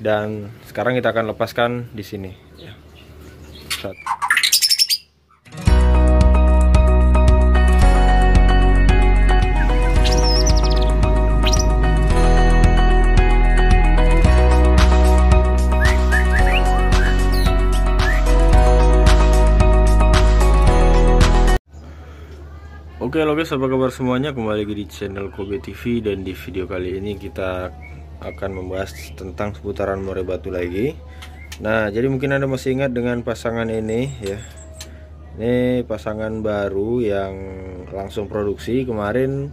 dan sekarang kita akan lepaskan di sini ya. Oke okay, lo guys apa kabar semuanya kembali lagi di channel Kobe TV dan di video kali ini kita akan membahas tentang seputaran more batu lagi nah jadi mungkin anda masih ingat dengan pasangan ini ya ini pasangan baru yang langsung produksi kemarin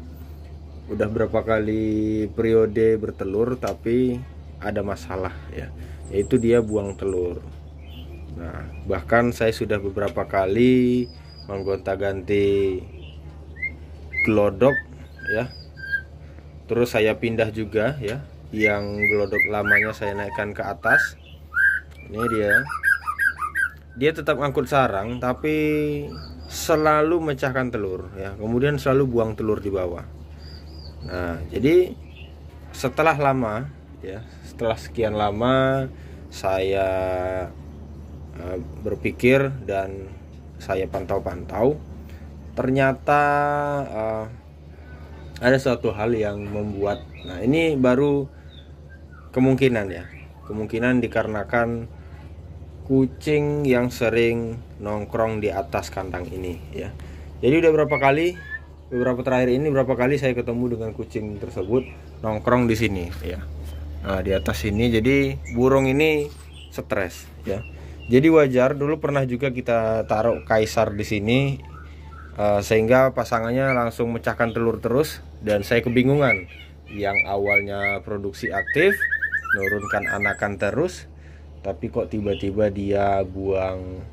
udah berapa kali periode bertelur tapi ada masalah ya yaitu dia buang telur nah bahkan saya sudah beberapa kali menggonta-ganti gelodok ya terus saya pindah juga ya yang gelodok lamanya saya naikkan ke atas ini dia dia tetap angkut sarang tapi selalu mecahkan telur ya kemudian selalu buang telur di bawah nah jadi setelah lama ya setelah sekian lama saya uh, berpikir dan saya pantau-pantau ternyata uh, ada suatu hal yang membuat nah ini baru kemungkinan ya kemungkinan dikarenakan kucing yang sering nongkrong di atas kandang ini ya jadi udah berapa kali beberapa terakhir ini berapa kali saya ketemu dengan kucing tersebut nongkrong di sini ya nah, di atas sini jadi burung ini stres ya jadi wajar dulu pernah juga kita taruh kaisar di sini eh, sehingga pasangannya langsung mecahkan telur terus dan saya kebingungan yang awalnya produksi aktif nurunkan anakan terus tapi kok tiba-tiba dia buang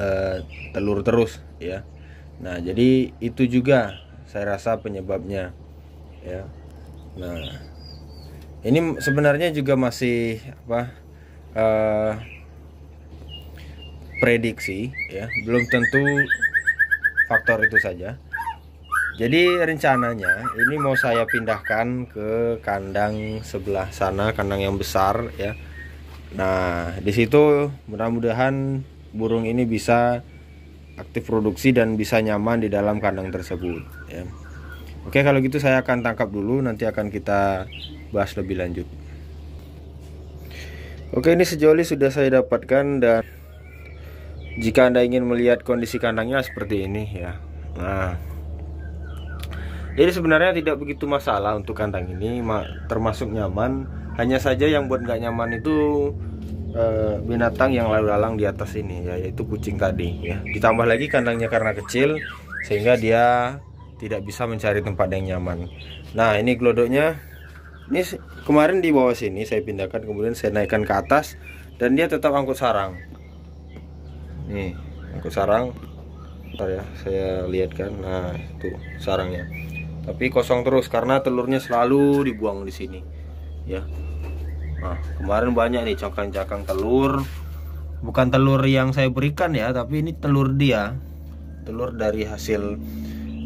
uh, telur terus ya nah jadi itu juga saya rasa penyebabnya ya nah ini sebenarnya juga masih apa uh, prediksi ya belum tentu faktor itu saja jadi rencananya ini mau saya pindahkan ke kandang sebelah sana kandang yang besar ya nah disitu mudah-mudahan burung ini bisa aktif produksi dan bisa nyaman di dalam kandang tersebut ya oke kalau gitu saya akan tangkap dulu nanti akan kita bahas lebih lanjut Oke ini sejoli sudah saya dapatkan dan jika anda ingin melihat kondisi kandangnya seperti ini ya Nah jadi sebenarnya tidak begitu masalah untuk kandang ini, termasuk nyaman. Hanya saja yang buat nggak nyaman itu e, binatang yang lalu-lalang di atas ini, yaitu kucing tadi. Ya. Ditambah lagi kandangnya karena kecil, sehingga dia tidak bisa mencari tempat yang nyaman. Nah ini glodoknya, ini kemarin di bawah sini saya pindahkan, kemudian saya naikkan ke atas dan dia tetap angkut sarang. Nih, angkut sarang ntar ya saya lihatkan nah itu sarangnya tapi kosong terus karena telurnya selalu dibuang di sini ya nah kemarin banyak nih cangkang-cangkang telur bukan telur yang saya berikan ya tapi ini telur dia telur dari hasil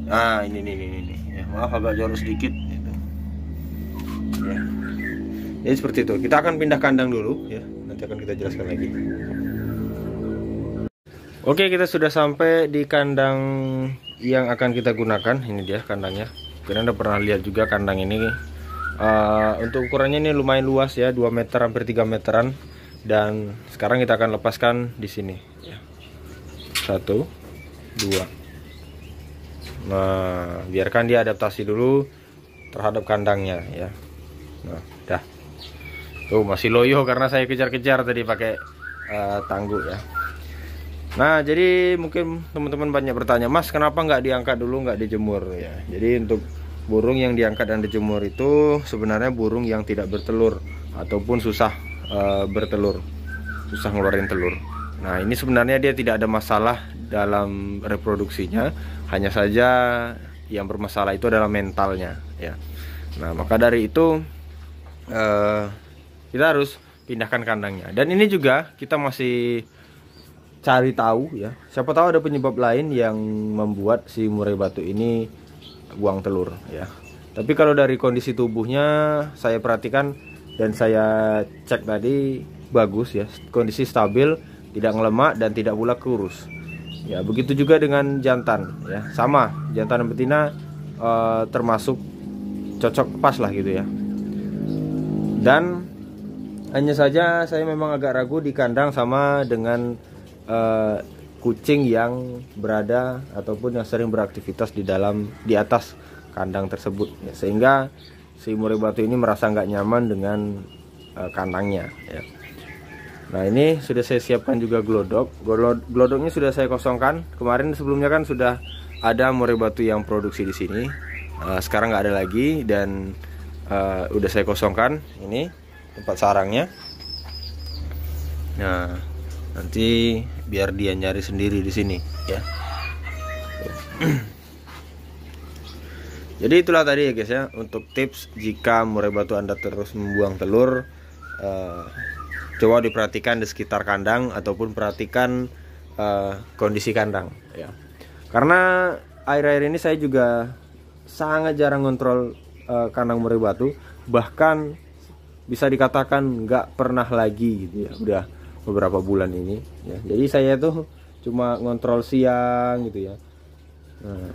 nah ini ini ini ini. ya, maaf agak jauh sedikit gitu. ya. jadi seperti itu kita akan pindah kandang dulu ya nanti akan kita jelaskan lagi Oke kita sudah sampai di kandang yang akan kita gunakan ini dia kandangnya mungkin anda pernah lihat juga kandang ini uh, untuk ukurannya ini lumayan luas ya 2 meter hampir 3 meteran dan sekarang kita akan lepaskan di sini satu dua nah biarkan dia adaptasi dulu terhadap kandangnya ya nah dah tuh masih loyo karena saya kejar-kejar tadi pakai uh, eh, tangguh ya Nah, jadi mungkin teman-teman banyak bertanya, Mas, kenapa nggak diangkat dulu, nggak dijemur? Ya, jadi untuk burung yang diangkat dan dijemur itu sebenarnya burung yang tidak bertelur ataupun susah e, bertelur, susah ngeluarin telur. Nah, ini sebenarnya dia tidak ada masalah dalam reproduksinya, hanya saja yang bermasalah itu adalah mentalnya. Ya, nah maka dari itu e, kita harus pindahkan kandangnya. Dan ini juga kita masih cari tahu ya siapa tahu ada penyebab lain yang membuat si murai batu ini buang telur ya tapi kalau dari kondisi tubuhnya saya perhatikan dan saya cek tadi bagus ya kondisi stabil tidak ngelemak dan tidak pula kurus ya begitu juga dengan jantan ya sama jantan dan betina eh, termasuk cocok pas lah gitu ya dan hanya saja saya memang agak ragu di kandang sama dengan uh, kucing yang berada ataupun yang sering beraktivitas di dalam di atas kandang tersebut ya, sehingga si murai batu ini merasa nggak nyaman dengan uh, kandangnya ya. nah ini sudah saya siapkan juga glodok glodoknya sudah saya kosongkan kemarin sebelumnya kan sudah ada murai batu yang produksi di sini uh, sekarang nggak ada lagi dan uh, udah saya kosongkan ini tempat sarangnya nah nanti biar dia nyari sendiri di sini ya jadi itulah tadi ya guys ya untuk tips jika murai batu anda terus membuang telur eh, coba diperhatikan di sekitar kandang ataupun perhatikan eh, kondisi kandang ya karena air-air ini saya juga sangat jarang ngontrol eh, kandang murai batu bahkan bisa dikatakan nggak pernah lagi gitu ya udah beberapa bulan ini ya jadi saya tuh cuma ngontrol siang gitu ya nah,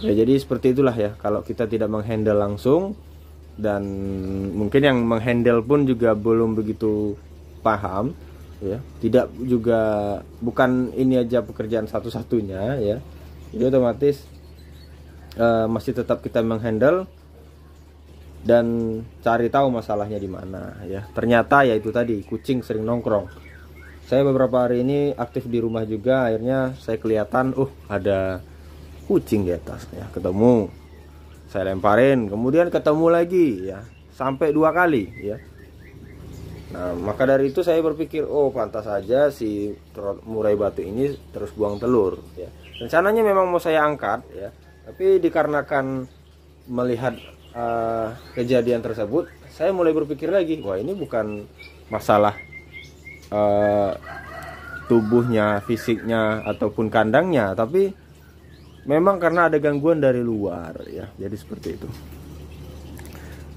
ya jadi seperti itulah ya kalau kita tidak menghandle langsung dan mungkin yang menghandle pun juga belum begitu paham ya tidak juga bukan ini aja pekerjaan satu-satunya ya jadi otomatis uh, masih tetap kita menghandle dan cari tahu masalahnya di mana ya ternyata ya itu tadi kucing sering nongkrong saya beberapa hari ini aktif di rumah juga akhirnya saya kelihatan uh ada kucing di atas ya ketemu saya lemparin kemudian ketemu lagi ya sampai dua kali ya nah maka dari itu saya berpikir oh pantas saja si murai batu ini terus buang telur ya rencananya memang mau saya angkat ya tapi dikarenakan melihat uh, kejadian tersebut saya mulai berpikir lagi wah ini bukan masalah uh, tubuhnya, fisiknya ataupun kandangnya, tapi memang karena ada gangguan dari luar ya. Jadi seperti itu.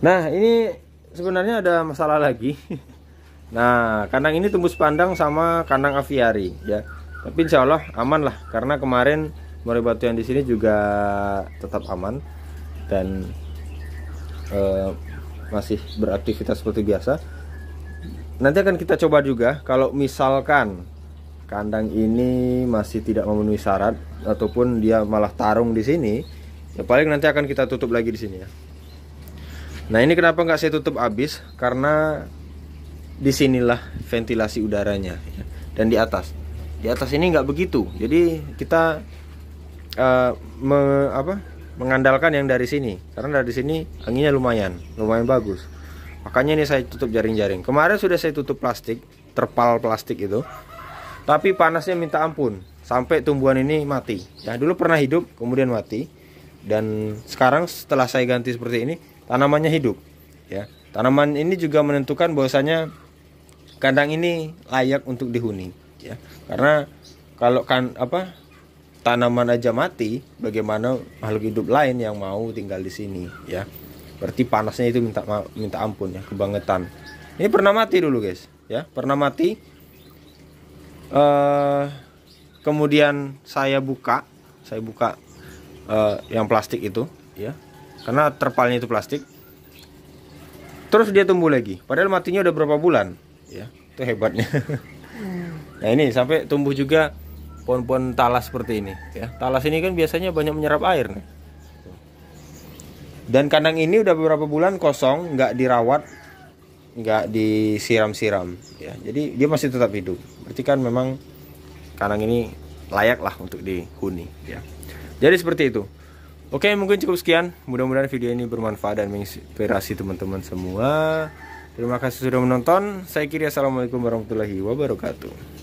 Nah, ini sebenarnya ada masalah lagi. Nah, kandang ini tembus pandang sama kandang aviari ya. Tapi insya Allah aman lah karena kemarin murai batu yang di sini juga tetap aman dan uh, masih beraktivitas seperti biasa nanti akan kita coba juga kalau misalkan kandang ini masih tidak memenuhi syarat ataupun dia malah tarung di sini ya paling nanti akan kita tutup lagi di sini ya nah ini kenapa nggak saya tutup habis karena disinilah ventilasi udaranya ya, dan di atas di atas ini nggak begitu jadi kita uh, me, apa mengandalkan yang dari sini karena dari sini anginnya lumayan lumayan bagus Makanya ini saya tutup jaring-jaring. Kemarin sudah saya tutup plastik, terpal plastik itu. Tapi panasnya minta ampun, sampai tumbuhan ini mati. Ya dulu pernah hidup, kemudian mati. Dan sekarang setelah saya ganti seperti ini, tanamannya hidup. Ya, tanaman ini juga menentukan bahwasanya kandang ini layak untuk dihuni. Ya, karena kalau kan apa tanaman aja mati, bagaimana makhluk hidup lain yang mau tinggal di sini, ya berarti panasnya itu minta minta ampun ya kebangetan ini pernah mati dulu guys ya pernah mati uh, kemudian saya buka saya buka uh, yang plastik itu ya karena terpalnya itu plastik terus dia tumbuh lagi padahal matinya udah berapa bulan ya itu hebatnya hmm. nah ini sampai tumbuh juga pohon-pohon talas seperti ini ya talas ini kan biasanya banyak menyerap air nih dan kandang ini udah beberapa bulan kosong, nggak dirawat, nggak disiram-siram. Ya, jadi dia masih tetap hidup. Berarti kan memang kandang ini layak lah untuk dihuni. Ya. Jadi seperti itu. Oke, mungkin cukup sekian. Mudah-mudahan video ini bermanfaat dan menginspirasi teman-teman semua. Terima kasih sudah menonton. Saya kiri assalamualaikum warahmatullahi wabarakatuh.